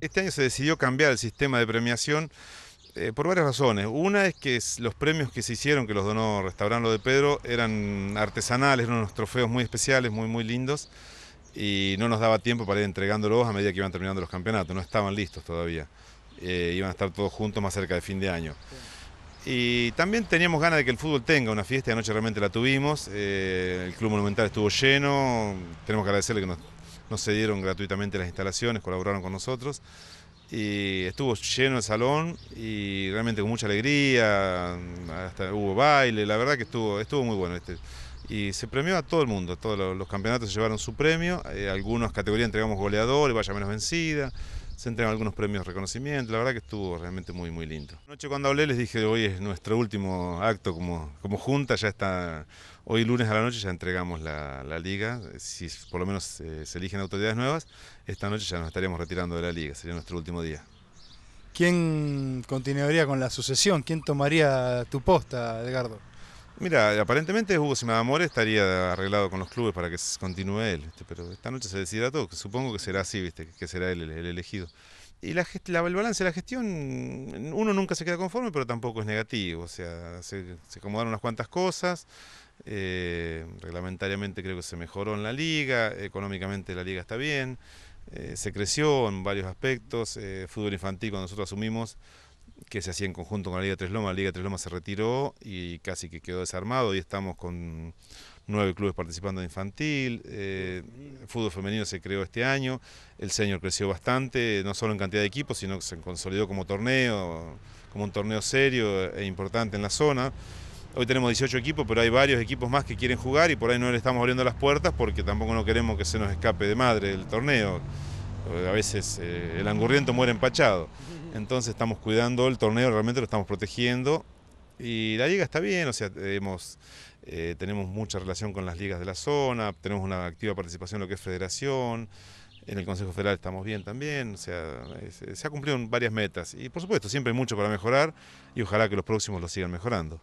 este año se decidió cambiar el sistema de premiación eh, por varias razones. Una es que los premios que se hicieron, que los donó Restaurant Lo de Pedro, eran artesanales, eran unos trofeos muy especiales, muy, muy lindos, y no nos daba tiempo para ir entregándolos a medida que iban terminando los campeonatos, no estaban listos todavía. Eh, iban a estar todos juntos más cerca de fin de año. Y también teníamos ganas de que el fútbol tenga una fiesta, anoche realmente la tuvimos, eh, el Club Monumental estuvo lleno, tenemos que agradecerle que nos no se dieron gratuitamente las instalaciones, colaboraron con nosotros. Y estuvo lleno el salón y realmente con mucha alegría, hasta hubo baile, la verdad que estuvo, estuvo muy bueno. Este, y se premió a todo el mundo, todos los, campeonatos llevaron su premio, en eh, algunas categorías entregamos goleador, vaya menos vencida se entregan algunos premios de reconocimiento, la verdad que estuvo realmente muy muy lindo. Anoche cuando hablé les dije hoy es nuestro último acto como, como junta, ya está, hoy lunes a la noche ya entregamos la, liga, si por lo menos eh, se eligen autoridades nuevas, esta noche ya nos estaríamos retirando de la liga, sería nuestro último día. ¿Quién continuaría con la sucesión? ¿Quién tomaría tu posta, Edgardo? Mira, aparentemente Hugo Simadamore estaría arreglado con los clubes para que continúe él, pero esta noche se decidirá todo, que supongo que será así, ¿viste? que será él el, elegido. Y la, el balance de la gestión, uno nunca se queda conforme, pero tampoco es negativo. O sea, se, acomodaron unas cuantas cosas. Eh, reglamentariamente creo que se mejoró en la liga. Económicamente la liga está bien. Eh, se creció en varios aspectos. Eh, fútbol infantil, cuando nosotros asumimos, que se hacía en conjunto con la Liga Tres Lomas. La Liga Tres Lomas se retiró y casi que quedó desarmado. y estamos con nueve clubes participando de infantil. Eh, fútbol femenino se creó este año. El señor creció bastante, no solo en cantidad de equipos, sino que se consolidó como torneo, como un torneo serio e importante en la zona. Hoy tenemos 18 equipos, pero hay varios equipos más que quieren jugar y por ahí no le estamos abriendo las puertas porque tampoco no queremos que se nos escape de madre el torneo. A veces eh, el angurriento muere empachado. Entonces estamos cuidando el torneo, realmente lo estamos protegiendo. Y la liga está bien, o sea, eh, tenemos mucha relación con las ligas de la zona, tenemos una activa participación en lo que es federación, en el Consejo Federal estamos bien también, o sea, eh, se han cumplido varias metas. Y por supuesto, siempre hay mucho para mejorar y ojalá que los próximos lo sigan mejorando.